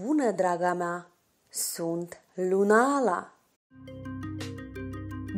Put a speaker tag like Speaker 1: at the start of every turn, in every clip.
Speaker 1: Bună, draga mea! Sunt Lunala!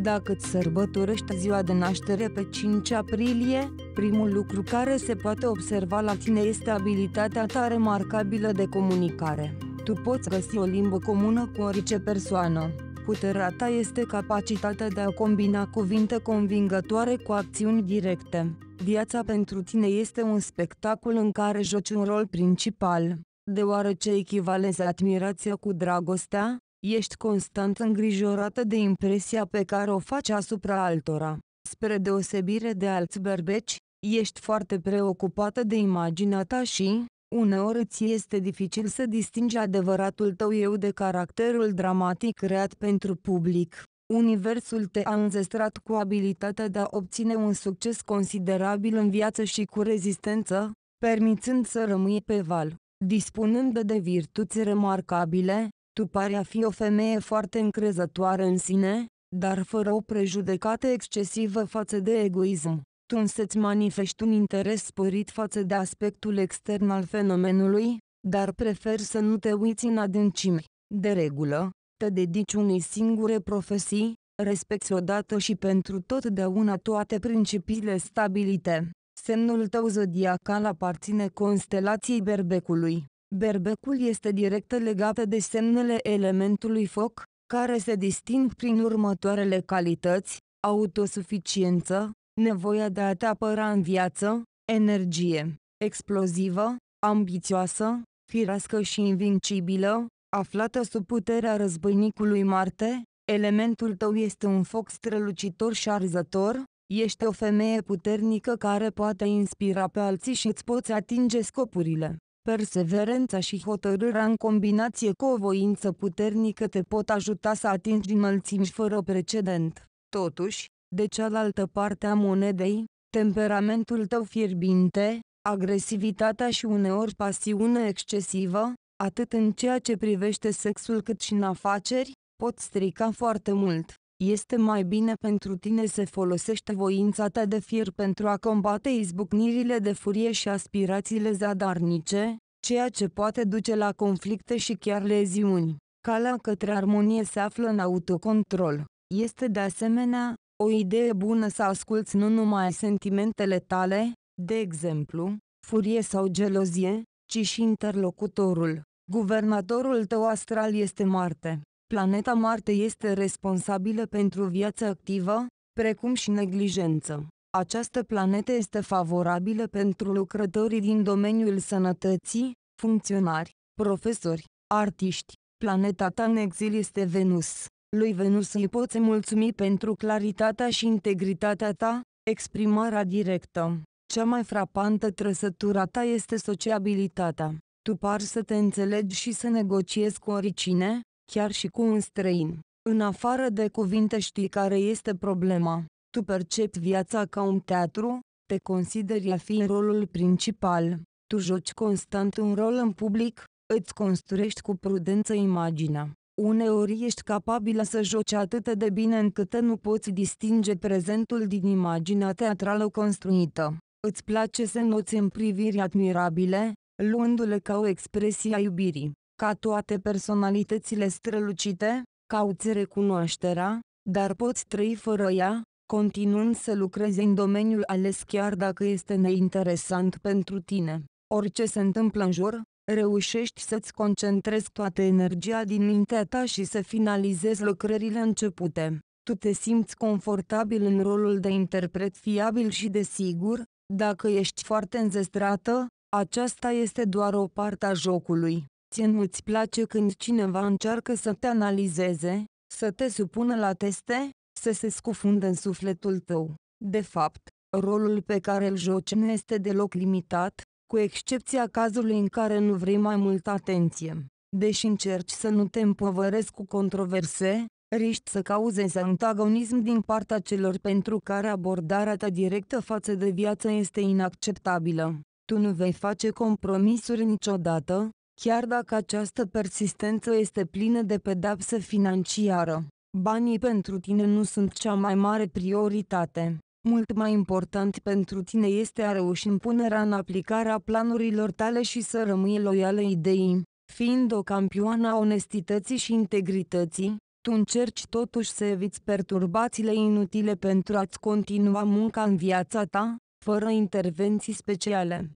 Speaker 1: Dacă îți sărbătorești ziua de naștere pe 5 aprilie, primul lucru care se poate observa la tine este abilitatea ta remarcabilă de comunicare. Tu poți găsi o limbă comună cu orice persoană. Puterea ta este capacitatea de a combina cuvinte convingătoare cu acțiuni directe. Viața pentru tine este un spectacol în care joci un rol principal deoarece echivalezi admirația cu dragostea, ești constant îngrijorată de impresia pe care o faci asupra altora. Spre deosebire de alți berbeci, ești foarte preocupată de imaginea ta și, uneori ți este dificil să distingi adevăratul tău eu de caracterul dramatic creat pentru public. Universul te-a înzestrat cu abilitatea de a obține un succes considerabil în viață și cu rezistență, permițând să rămâi pe val. Dispunând de virtuți remarcabile, tu pare a fi o femeie foarte încrezătoare în sine, dar fără o prejudecată excesivă față de egoism. Tu însă-ți manifesti un interes sporit față de aspectul extern al fenomenului, dar prefer să nu te uiți în adâncimi. De regulă, te dedici unei singure profesii, respecti odată și pentru totdeauna toate principiile stabilite. Semnul tău zodiacal aparține constelației berbecului. Berbecul este direct legat de semnele elementului foc, care se disting prin următoarele calități, autosuficiență, nevoia de a te apăra în viață, energie, explozivă, ambițioasă, firească și invincibilă, aflată sub puterea războinicului Marte, elementul tău este un foc strălucitor și arzător, Ești o femeie puternică care poate inspira pe alții și îți poți atinge scopurile. Perseverența și hotărârea în combinație cu o voință puternică te pot ajuta să atingi înălțimi fără precedent. Totuși, de cealaltă parte a monedei, temperamentul tău fierbinte, agresivitatea și uneori pasiune excesivă, atât în ceea ce privește sexul cât și în afaceri, pot strica foarte mult este mai bine pentru tine să folosești voința ta de fier pentru a combate izbucnirile de furie și aspirațiile zadarnice, ceea ce poate duce la conflicte și chiar leziuni. Calea către armonie se află în autocontrol. Este de asemenea o idee bună să asculți nu numai sentimentele tale, de exemplu, furie sau gelozie, ci și interlocutorul. Guvernatorul tău astral este Marte. Planeta Marte este responsabilă pentru viață activă, precum și neglijență. Această planetă este favorabilă pentru lucrătorii din domeniul sănătății, funcționari, profesori, artiști. Planeta ta în exil este Venus. Lui Venus îi poți mulțumi pentru claritatea și integritatea ta, exprimarea directă. Cea mai frapantă trăsătura ta este sociabilitatea. Tu par să te înțelegi și să negociezi cu oricine, chiar și cu un străin. În afară de cuvinte știi care este problema. Tu percepi viața ca un teatru, te consideri a fi rolul principal. Tu joci constant un rol în public, îți construiești cu prudență imaginea. Uneori ești capabilă să joci atât de bine încât nu poți distinge prezentul din imaginea teatrală construită. Îți place să noți în priviri admirabile, luându-le ca o expresie a iubirii. Ca toate personalitățile strălucite, cauți recunoașterea, dar poți trăi fără ea, continuând să lucrezi în domeniul ales chiar dacă este neinteresant pentru tine. Orice se întâmplă în jur, reușești să-ți concentrezi toată energia din mintea ta și să finalizezi lucrările începute. Tu te simți confortabil în rolul de interpret fiabil și de sigur, dacă ești foarte înzestrată, aceasta este doar o parte a jocului. Ție nu-ți place când cineva încearcă să te analizeze, să te supună la teste, să se scufundă în sufletul tău. De fapt, rolul pe care îl joci nu este deloc limitat, cu excepția cazului în care nu vrei mai multă atenție. Deși încerci să nu te împovărezi cu controverse, riști să cauzezi antagonism din partea celor pentru care abordarea ta directă față de viață este inacceptabilă. Tu nu vei face compromisuri niciodată, chiar dacă această persistență este plină de pedapsă financiară. Banii pentru tine nu sunt cea mai mare prioritate. Mult mai important pentru tine este a reuși punerea în aplicarea planurilor tale și să rămâi loială ideii. Fiind o campioană a onestității și integrității, tu încerci totuși să eviți perturbațiile inutile pentru a-ți continua munca în viața ta, fără intervenții speciale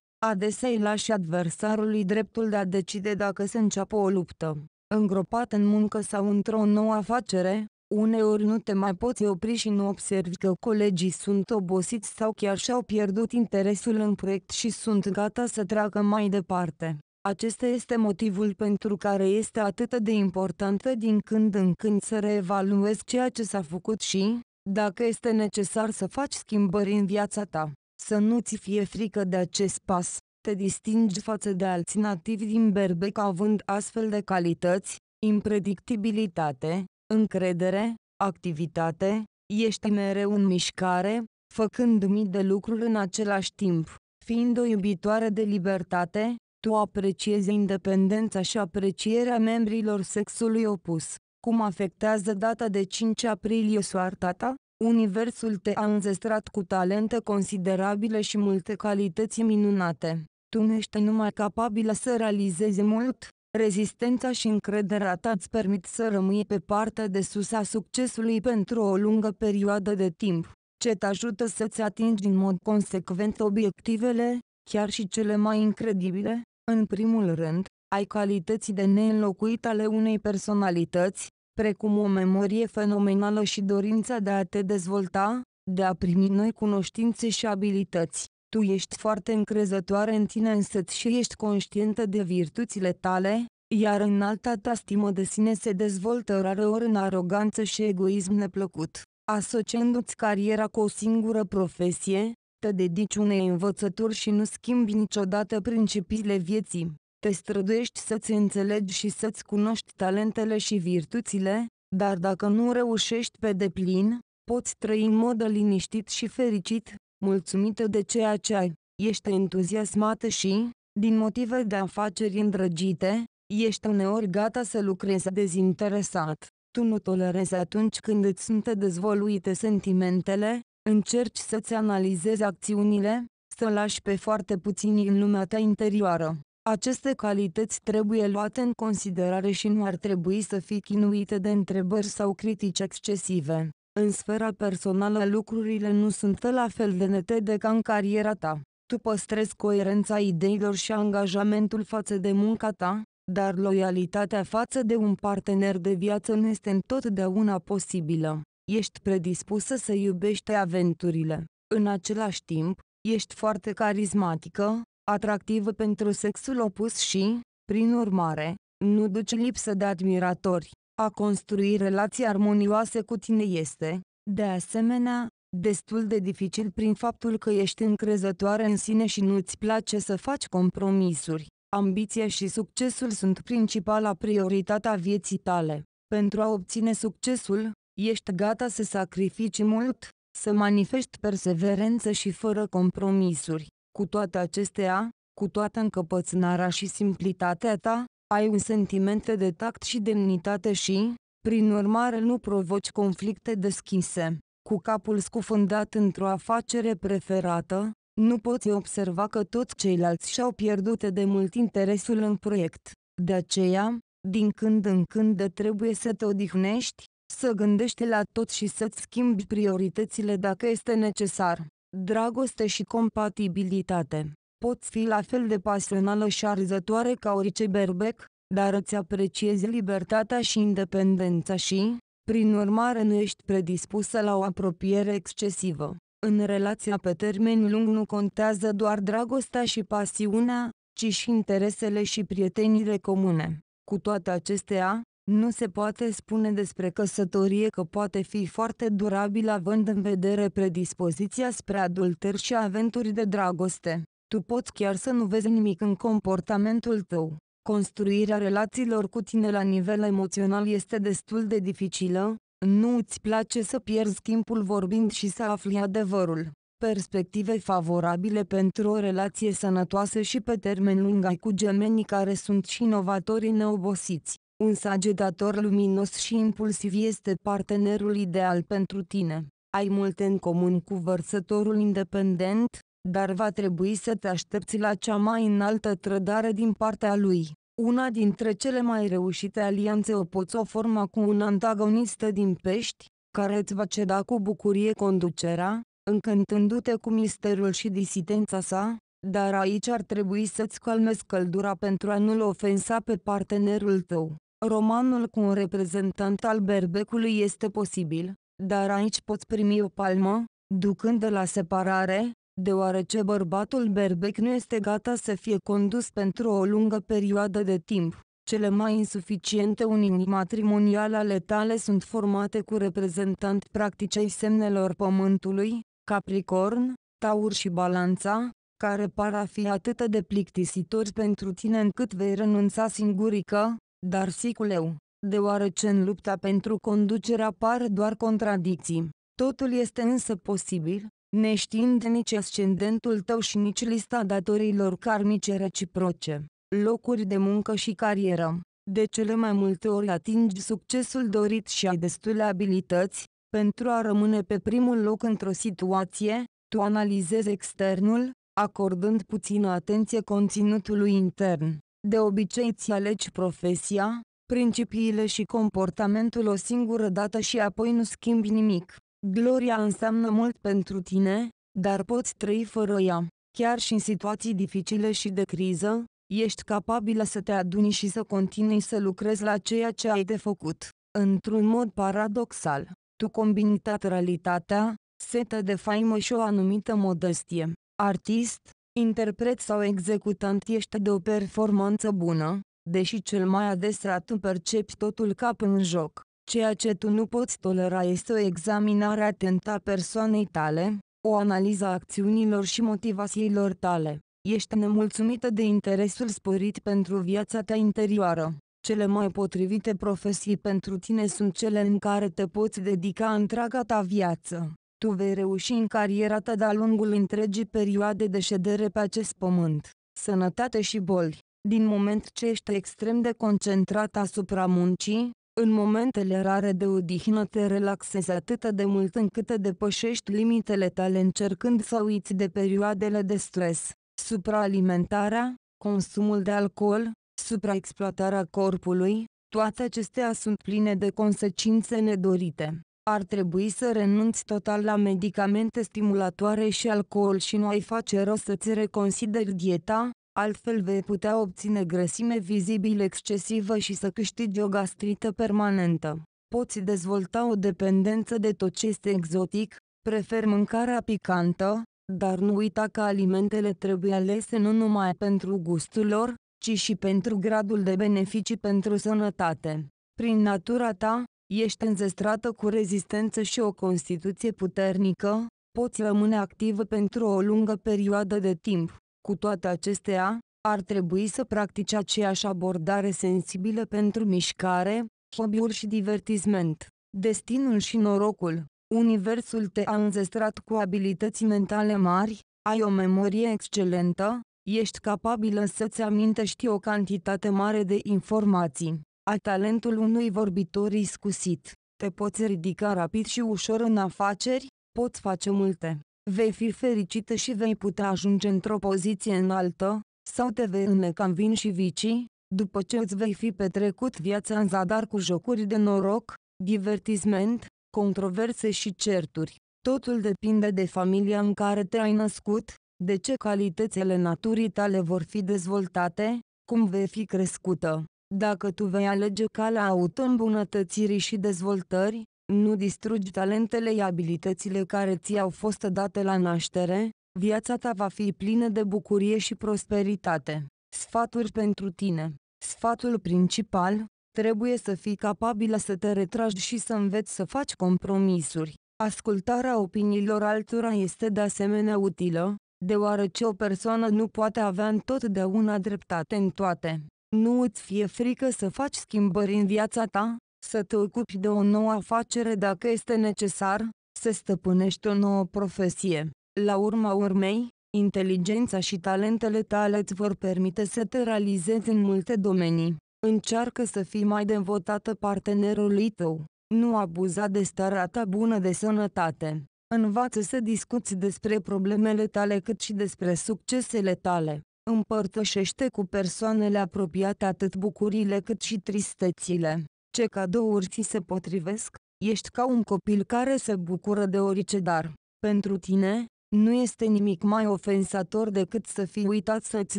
Speaker 1: îi lași adversarului dreptul de a decide dacă se înceapă o luptă. Îngropat în muncă sau într-o nouă afacere, uneori nu te mai poți opri și nu observi că colegii sunt obosiți sau chiar și-au pierdut interesul în proiect și sunt gata să treacă mai departe. Acesta este motivul pentru care este atât de importantă din când în când să reevaluezi ceea ce s-a făcut și, dacă este necesar să faci schimbări în viața ta. Să nu ți fie frică de acest pas, te distingi față de alți nativi din Berbec având astfel de calități, impredictibilitate, încredere, activitate, ești mereu în mișcare, făcând mii de lucruri în același timp. Fiind o iubitoare de libertate, tu apreciezi independența și aprecierea membrilor sexului opus. Cum afectează data de 5 aprilie soarta ta? Universul te-a înzestrat cu talente considerabile și multe calități minunate. Tu nu ești numai capabilă să realizezi mult, rezistența și încrederea ta îți permit să rămâi pe partea de sus a succesului pentru o lungă perioadă de timp, ce te ajută să-ți atingi în mod consecvent obiectivele, chiar și cele mai incredibile, în primul rând, ai calității de neînlocuit ale unei personalități, precum o memorie fenomenală și dorința de a te dezvolta, de a primi noi cunoștințe și abilități. Tu ești foarte încrezătoare în tine însăți și ești conștientă de virtuțile tale, iar în alta ta stimă de sine se dezvoltă rareori în aroganță și egoism neplăcut. Asociându-ți cariera cu o singură profesie, te dedici unei învățături și nu schimbi niciodată principiile vieții. Te străduiești să-ți înțelegi și să-ți cunoști talentele și virtuțile, dar dacă nu reușești pe deplin, poți trăi în mod liniștit și fericit, mulțumită de ceea ce ai, ești entuziasmată și, din motive de afaceri îndrăgite, ești uneori gata să lucrezi dezinteresat. Tu nu tolerezi atunci când îți sunt dezvoluite sentimentele, încerci să-ți analizezi acțiunile, să lași pe foarte puțini în lumea ta interioară. Aceste calități trebuie luate în considerare și nu ar trebui să fie chinuite de întrebări sau critici excesive. În sfera personală lucrurile nu sunt la fel de de ca în cariera ta. Tu păstrezi coerența ideilor și angajamentul față de munca ta, dar loialitatea față de un partener de viață nu este întotdeauna posibilă. Ești predispusă să iubești aventurile. În același timp, ești foarte carismatică, Atractiv pentru sexul opus și, prin urmare, nu duce lipsă de admiratori. A construi relații armonioase cu tine este, de asemenea, destul de dificil prin faptul că ești încrezătoare în sine și nu-ți place să faci compromisuri. Ambiția și succesul sunt principala prioritatea vieții tale. Pentru a obține succesul, ești gata să sacrifici mult, să manifesti perseverență și fără compromisuri. Cu toate acestea, cu toată încăpățânarea și simplitatea ta, ai un sentiment de tact și demnitate și, prin urmare nu provoci conflicte deschise. Cu capul scufundat într-o afacere preferată, nu poți observa că toți ceilalți și-au pierdut de mult interesul în proiect. De aceea, din când în când trebuie să te odihnești, să gândești la tot și să-ți schimbi prioritățile dacă este necesar dragoste și compatibilitate. Poți fi la fel de pasională și arzătoare ca orice berbec, dar îți apreciezi libertatea și independența și, prin urmare nu ești predispusă la o apropiere excesivă. În relația pe termen lung nu contează doar dragostea și pasiunea, ci și interesele și prietenile comune. Cu toate acestea, nu se poate spune despre căsătorie că poate fi foarte durabilă având în vedere predispoziția spre adulter și aventuri de dragoste. Tu poți chiar să nu vezi nimic în comportamentul tău. Construirea relațiilor cu tine la nivel emoțional este destul de dificilă, nu îți place să pierzi timpul vorbind și să afli adevărul. Perspective favorabile pentru o relație sănătoasă și pe termen lung ai cu gemenii care sunt și inovatori neobosiți. Un sagetator luminos și impulsiv este partenerul ideal pentru tine. Ai multe în comun cu vărsătorul independent, dar va trebui să te aștepți la cea mai înaltă trădare din partea lui. Una dintre cele mai reușite alianțe o poți o forma cu un antagonist din pești, care îți va ceda cu bucurie conducerea, încântându-te cu misterul și disidența sa, dar aici ar trebui să-ți calmezi căldura pentru a nu-l ofensa pe partenerul tău. Romanul cu un reprezentant al berbecului este posibil, dar aici poți primi o palmă, ducând de la separare, deoarece bărbatul berbec nu este gata să fie condus pentru o lungă perioadă de timp. Cele mai insuficiente unii matrimoniale ale tale sunt formate cu reprezentant practicei semnelor pământului, Capricorn, Taur și Balanța, care par a fi atât de plictisitori pentru tine încât vei renunța singurică, dar siculeu, deoarece în lupta pentru conducere apar doar contradicții. Totul este însă posibil, neștiind nici ascendentul tău și nici lista datorilor karmice reciproce, locuri de muncă și carieră. De cele mai multe ori atingi succesul dorit și ai destule abilități, pentru a rămâne pe primul loc într-o situație, tu analizezi externul, acordând puțină atenție conținutului intern. De obicei îți alegi profesia, principiile și comportamentul o singură dată și apoi nu schimbi nimic. Gloria înseamnă mult pentru tine, dar poți trăi fără ea. Chiar și în situații dificile și de criză, ești capabilă să te aduni și să continui să lucrezi la ceea ce ai de făcut. Într-un mod paradoxal, tu combini realitatea, setă de faimă și o anumită modestie. Artist, interpret sau executant ești de o performanță bună, deși cel mai adesea tu percepi totul cap în joc. Ceea ce tu nu poți tolera este o examinare atentă a persoanei tale, o analiză a acțiunilor și motivațiilor tale. Ești nemulțumită de interesul sporit pentru viața ta interioară. Cele mai potrivite profesii pentru tine sunt cele în care te poți dedica întreaga ta viață. Tu vei reuși în cariera ta de-a lungul întregii perioade de ședere pe acest pământ. Sănătate și boli. Din moment ce ești extrem de concentrat asupra muncii, în momentele rare de odihnă te relaxezi atât de mult încât te depășești limitele tale încercând să uiți de perioadele de stres, supraalimentarea, consumul de alcool, supraexploatarea corpului, toate acestea sunt pline de consecințe nedorite ar trebui să renunți total la medicamente stimulatoare și alcool și nu ai face rost să-ți reconsideri dieta, altfel vei putea obține grăsime vizibil excesivă și să câștigi o gastrită permanentă. Poți dezvolta o dependență de tot ce este exotic, prefer mâncarea picantă, dar nu uita că alimentele trebuie alese nu numai pentru gustul lor, ci și pentru gradul de beneficii pentru sănătate. Prin natura ta, ești înzestrată cu rezistență și o constituție puternică, poți rămâne activă pentru o lungă perioadă de timp. Cu toate acestea, ar trebui să practici aceeași abordare sensibilă pentru mișcare, hobby-uri și divertisment. Destinul și norocul Universul te-a înzestrat cu abilități mentale mari, ai o memorie excelentă, ești capabilă să-ți amintești o cantitate mare de informații ai talentul unui vorbitor iscusit. Te poți ridica rapid și ușor în afaceri, poți face multe. Vei fi fericită și vei putea ajunge într-o poziție înaltă, sau te vei îneca în vin și vicii, după ce îți vei fi petrecut viața în zadar cu jocuri de noroc, divertisment, controverse și certuri. Totul depinde de familia în care te-ai născut, de ce calitățile naturii tale vor fi dezvoltate, cum vei fi crescută. Dacă tu vei alege calea auto-îmbunătățirii și dezvoltării, nu distrugi talentele și abilitățile care ți-au fost date la naștere, viața ta va fi plină de bucurie și prosperitate. Sfaturi pentru tine. Sfatul principal, trebuie să fii capabilă să te retragi și să înveți să faci compromisuri. Ascultarea opiniilor altora este de asemenea utilă, deoarece o persoană nu poate avea întotdeauna dreptate în toate. Nu îți fie frică să faci schimbări în viața ta, să te ocupi de o nouă afacere dacă este necesar, să stăpânești o nouă profesie. La urma urmei, inteligența și talentele tale îți vor permite să te realizezi în multe domenii. Încearcă să fii mai devotată partenerului tău. Nu abuza de starea ta bună de sănătate. Învață să discuți despre problemele tale cât și despre succesele tale. Împărtășește cu persoanele apropiate atât bucurile cât și tristețile. Ce cadouri ți se potrivesc? Ești ca un copil care se bucură de orice dar. Pentru tine, nu este nimic mai ofensator decât să fii uitat să-ți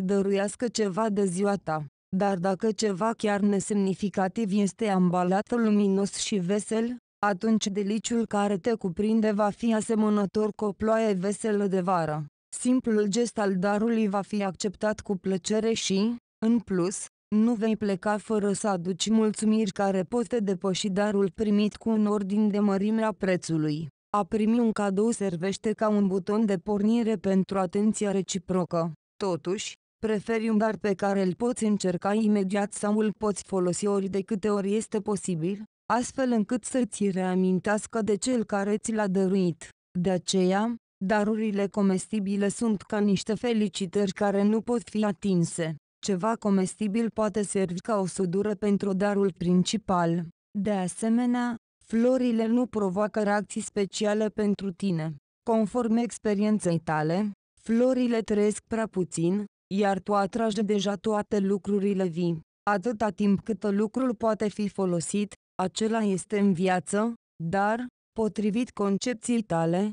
Speaker 1: dăruiască ceva de ziua ta. Dar dacă ceva chiar nesemnificativ este ambalat luminos și vesel, atunci deliciul care te cuprinde va fi asemănător cu o ploaie veselă de vară. Simplul gest al darului va fi acceptat cu plăcere și, în plus, nu vei pleca fără să aduci mulțumiri care pot te depăși darul primit cu un ordin de mărime a prețului. A primi un cadou servește ca un buton de pornire pentru atenția reciprocă. Totuși, preferi un dar pe care îl poți încerca imediat sau îl poți folosi ori de câte ori este posibil, astfel încât să-ți reamintească de cel care ți l-a dăruit. De aceea, Darurile comestibile sunt ca niște felicitări care nu pot fi atinse. Ceva comestibil poate servi ca o sudură pentru darul principal. De asemenea, florile nu provoacă reacții speciale pentru tine. Conform experienței tale, florile trăiesc prea puțin, iar tu atragi deja toate lucrurile vii. Atâta timp cât lucrul poate fi folosit, acela este în viață, dar, potrivit concepției tale,